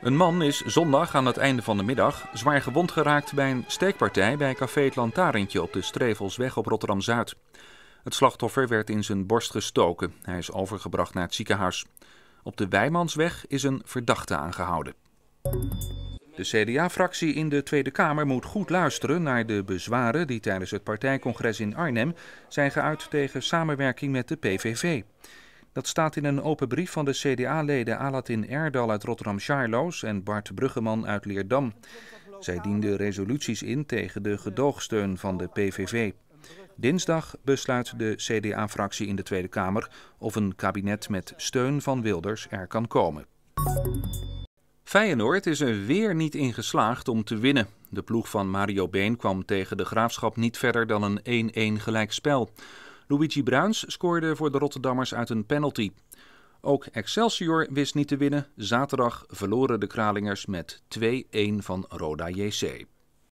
Een man is zondag aan het einde van de middag zwaar gewond geraakt bij een steekpartij bij café Het Lantarentje op de Strevelsweg op Rotterdam-Zuid. Het slachtoffer werd in zijn borst gestoken. Hij is overgebracht naar het ziekenhuis. Op de Wijmansweg is een verdachte aangehouden. De CDA-fractie in de Tweede Kamer moet goed luisteren naar de bezwaren die tijdens het partijcongres in Arnhem zijn geuit tegen samenwerking met de PVV. Dat staat in een open brief van de CDA-leden Alatin Erdal uit Rotterdam-Charloes en Bart Bruggeman uit Leerdam. Zij dienden resoluties in tegen de gedoogsteun van de PVV. Dinsdag besluit de CDA-fractie in de Tweede Kamer of een kabinet met steun van Wilders er kan komen. Feyenoord is er weer niet in geslaagd om te winnen. De ploeg van Mario Been kwam tegen de graafschap niet verder dan een 1-1 gelijkspel. Luigi Bruins scoorde voor de Rotterdammers uit een penalty. Ook Excelsior wist niet te winnen. Zaterdag verloren de Kralingers met 2-1 van Roda JC.